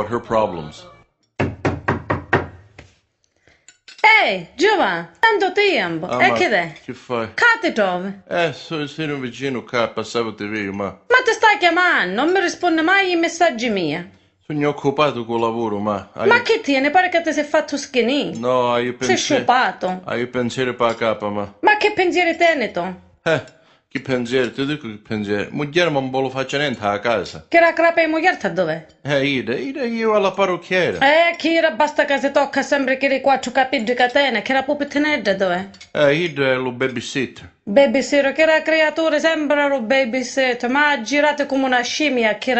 her problems. Ehi, Giova, tanto tempo! Ah, e che è? Che fai? Che ti Eh, sono, sono vicino qua, passavo te vedo, ma... Ma ti stai chiamando, non mi risponde mai i messaggi miei. Sono occupato col lavoro, ma... Hai... Ma che tiene? Pare che ti sei fatto skinny. No, io pensiero... Sei sciupato. Hai pensiero per la ma... Ma che pensiero tieni tu? Eh... Chi ti dico che pensieri. Mogliere non vuole fare niente a casa. Che era crapa e moglietta dove? Eh, ida, ida io alla parrucchiera. Eh, chi era basta che si tocca sempre che i quattro capi di catena, che era pupittineggia dove? Eh, ida è lo babysitter. Babysitter, che era creatura sembra lo babysitter, ma ha girato come una scimmia a che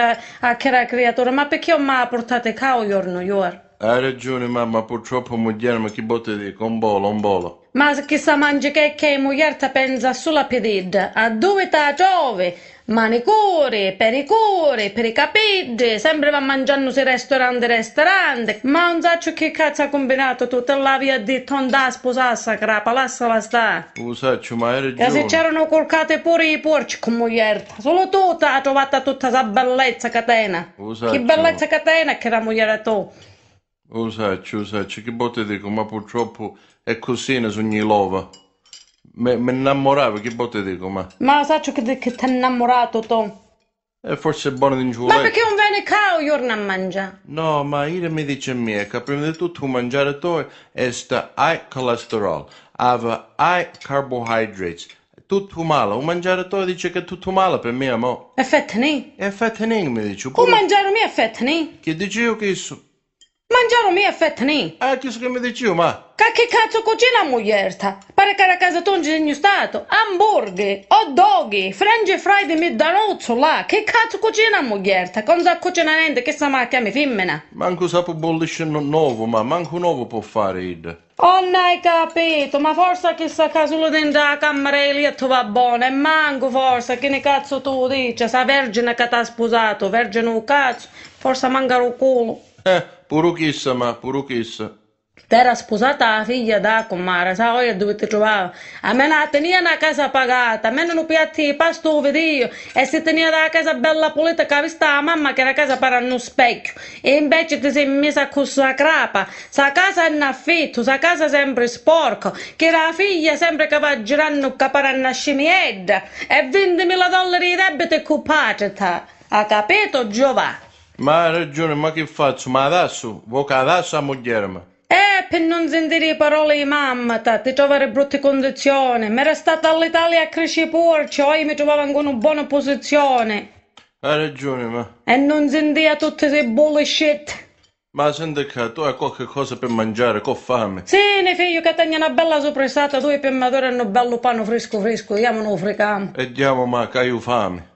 era creatura, Ma perché non mi ha portato a New York? Hai ragione mamma, purtroppo mogliere ma chi botte dico, un bolo, un bolo. Ma chi sa mangia che che mogliarta pensa solo a piedid, a dove ta giove? Manicore, pericore, per i capeggi, sempre va mangiando se ristorante, ristorante. Ma non so che cazzo ha combinato tutta la via di tonda sposassa, crapa, lasciala sta. Lo saccio, ma hai ragione. E se c'erano colcate pure i porci con moglierta, solo tu ha trovata tutta questa bellezza catena. Lo Che bellezza catena che la mogliere tu. Lo oh, saccio, lo oh, saccio, che botte dico, ma purtroppo è così in ogni lova. Mi innamoravo, che botte dico, ma... Ma lo saccio che, che ti innamorato, Tom? E forse è buono di ingiurare. Ma perché un vene cao io non mangia? No, ma io mi dice mia che prima di tutto mangiare tu è sta hai cholesterol, aveva hai carbohydrates, tutto male. Un mangiare tu dice che è tutto male per me, amo. E fettini? E fettini, mi dice. Un mangiare mio è fettini? Che io che so... Mangiare mi affetta niente. Ah, chi che mi diceva? Che, che cazzo cucina moglierta? Pare che la casa tua non stato. Hamburger, hot dog, frange fry di middanozzo là. Che cazzo cucina moglierta? Con sa cucina niente che sa ma chiami femmina. Manco sapo bollisce nuovo, ma manco nuovo può fare id. Oh, non hai capito, ma forse che sta casulo dentro la camera lì e tu va buona, e manco forse, che ne cazzo tu dici, sa vergine che t'ha sposato, vergine un cazzo, forse manca un culo. Eh. Purukissama, Te Era sposata la figlia da comare, sa io dovete trovare. A me la tenia una casa pagata, a me non piatti i pasto vedio, e se tenia la casa bella pulita che aveva la mamma che era casa per uno specchio. E invece ti sei messa con sa crapa, sa casa in affitto, sa casa sempre sporca, che la figlia sempre che va girando che per una scimiedda, e 20.000 dollari di debito e cupacita. Ha capito Giovanni? Ma hai ragione, ma che faccio? Ma adesso, vuoi che adesso a mogliermi? Eh, per non sentire le parole di mamma, ta, ti trovare brutte condizioni. Mi era stata all'Italia a crescere porci, oggi mi trovavo in una buona posizione. Hai ragione, ma... E non sentia tutte queste bullshit. Ma senti che tu hai qualche cosa per mangiare, ho fame. Sì, ne figlio che taglia una bella sopressata, tu e per madre hanno bello pane fresco fresco, diamo non frecamo. E diamo ma che hai fame.